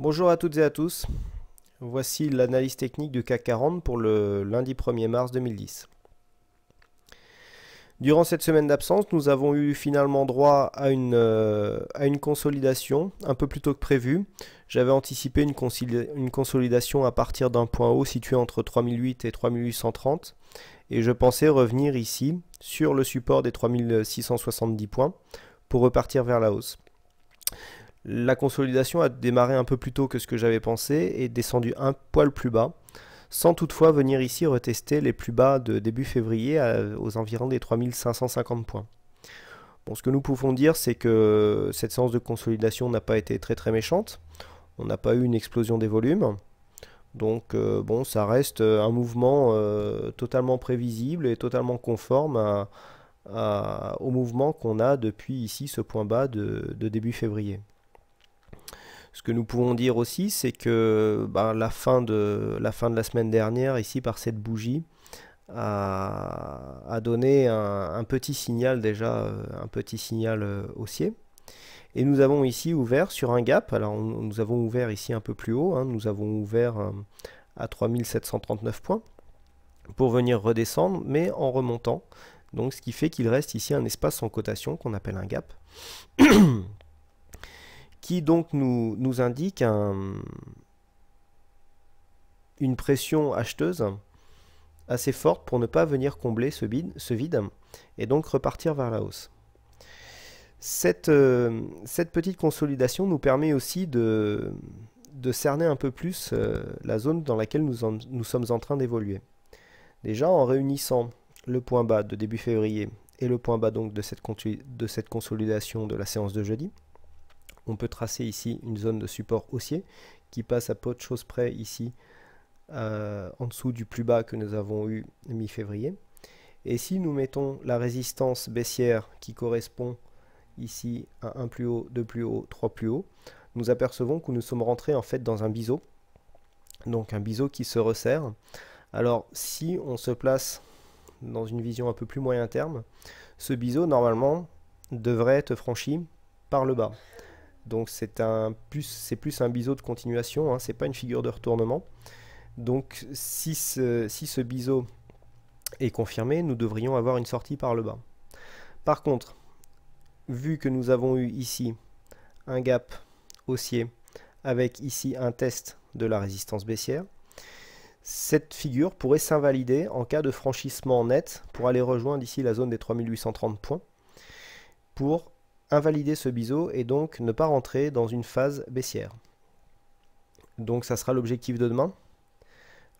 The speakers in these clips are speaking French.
Bonjour à toutes et à tous. Voici l'analyse technique du CAC 40 pour le lundi 1er mars 2010. Durant cette semaine d'absence, nous avons eu finalement droit à une, euh, à une, consolidation un peu plus tôt que prévu. J'avais anticipé une, une, consolidation à partir d'un point haut situé entre 3008 et 3830 et je pensais revenir ici sur le support des 3670 points pour repartir vers la hausse la consolidation a démarré un peu plus tôt que ce que j'avais pensé et descendu un poil plus bas, sans toutefois venir ici retester les plus bas de début février aux environs des 3550 points. Bon, ce que nous pouvons dire, c'est que cette séance de consolidation n'a pas été très très méchante. On n'a pas eu une explosion des volumes. Donc euh, bon, ça reste un mouvement euh, totalement prévisible et totalement conforme au mouvement qu'on a depuis ici ce point bas de début février. Ce que nous pouvons dire aussi, c'est que ben, la, fin de, la fin de la semaine dernière, ici par cette bougie, a, donné un, petit signal déjà, euh, un petit signal euh, haussier. Et nous avons ici ouvert sur un gap, alors nous avons ouvert ici un peu plus haut, hein. nous avons ouvert euh, à 3739 points pour venir redescendre, mais en remontant. Donc ce qui fait qu'il reste ici un espace en cotation qu'on appelle un gap. qui donc nous, indique un, une pression acheteuse assez forte pour ne pas venir combler ce, vide et donc repartir vers la hausse. Cette, euh, petite consolidation nous permet aussi de, cerner un peu plus euh, la zone dans laquelle nous, sommes en train d'évoluer. Déjà en réunissant le point bas de début février et le point bas donc de cette consolidation de la séance de jeudi, on peut tracer ici une zone de support haussier qui passe à peu de choses près ici euh, en dessous du plus bas que nous avons eu mi-février. Et si nous mettons la résistance baissière qui correspond ici à un plus haut, deux plus haut, trois plus haut, nous apercevons que nous sommes rentrés en fait dans un biseau. Donc un biseau qui se resserre. Alors si on se place dans une vision un peu plus moyen terme, ce biseau normalement devrait être franchi par le bas. Donc c'est un plus, c'est plus un biseau de continuation, ce hein, c'est pas une figure de retournement. Donc si ce, si ce biseau est confirmé, nous devrions avoir une sortie par le bas. Par contre, vu que nous avons eu ici un gap haussier avec ici un test de la résistance baissière, cette figure pourrait s'invalider en cas de franchissement net pour aller rejoindre ici la zone des 3830 points pour invalider ce biseau et donc ne pas rentrer dans une phase baissière. Donc ça sera l'objectif de demain.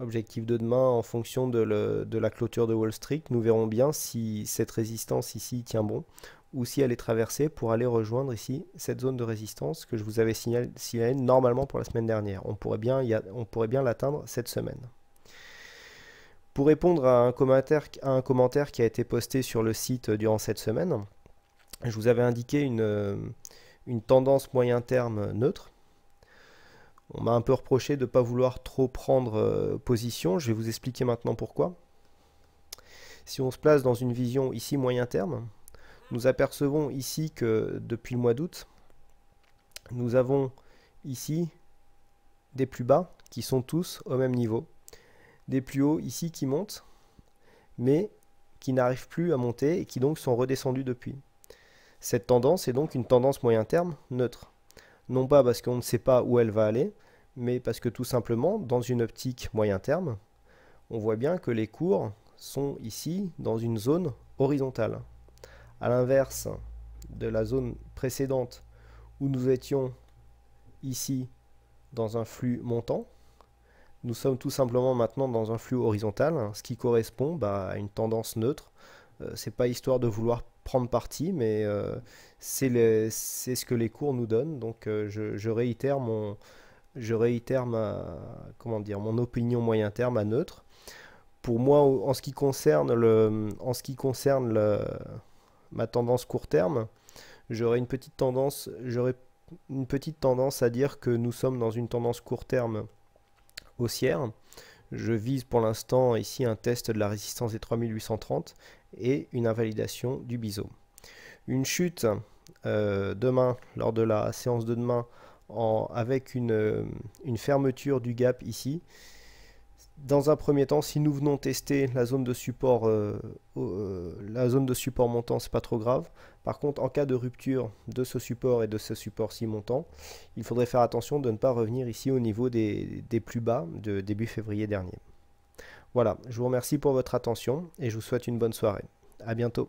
Objectif de demain en fonction de, la clôture de Wall Street, nous verrons bien si cette résistance ici tient bon ou si elle est traversée pour aller rejoindre ici cette zone de résistance que je vous avais signalée signalé normalement pour la semaine dernière. On pourrait bien, on pourrait bien l'atteindre cette semaine. Pour répondre à un, commentaire, à un commentaire qui a été posté sur le site durant cette semaine, je vous avais indiqué euh, une, tendance moyen terme neutre. On m'a un peu reproché de ne pas vouloir trop prendre euh, position. Je vais vous expliquer maintenant pourquoi. Si on se place dans une vision ici moyen terme, nous apercevons ici que depuis le mois d'août, nous avons ici des plus bas qui sont tous au même niveau, des plus hauts ici qui montent, mais qui n'arrivent plus à monter et qui donc sont redescendus depuis. Cette tendance est donc une tendance moyen terme neutre. Non pas parce qu'on ne sait pas où elle va aller, mais parce que tout simplement, dans une optique moyen terme, on voit bien que les cours sont ici dans une zone horizontale. À l'inverse de la zone précédente où nous étions ici dans un flux montant, nous sommes tout simplement maintenant dans un flux horizontal, ce qui correspond bah, à une tendance neutre. Euh, ce n'est pas histoire de vouloir prendre parti, mais euh, c'est ce que les cours nous donnent. Donc euh, je, réitère mon, je réitère ma, comment dire, mon opinion moyen terme à neutre. Pour moi, en ce qui concerne, le, en ce qui concerne le, ma tendance court terme, j'aurais une petite tendance, j'aurais une petite tendance à dire que nous sommes dans une tendance court terme haussière, je vise pour l'instant ici un test de la résistance des 3830 et une invalidation du biseau. Une chute euh, demain, lors de la séance de demain, en, avec une euh, fermeture du gap ici, dans un premier temps, si nous venons tester la zone de support, montant, euh, ce euh, la zone de support montant, c'est pas trop grave. Par contre, en cas de rupture de ce support et de ce support si montant, il faudrait faire attention de ne pas revenir ici au niveau des, des plus bas de début février dernier. Voilà, je vous remercie pour votre attention et je vous souhaite une bonne soirée. À bientôt.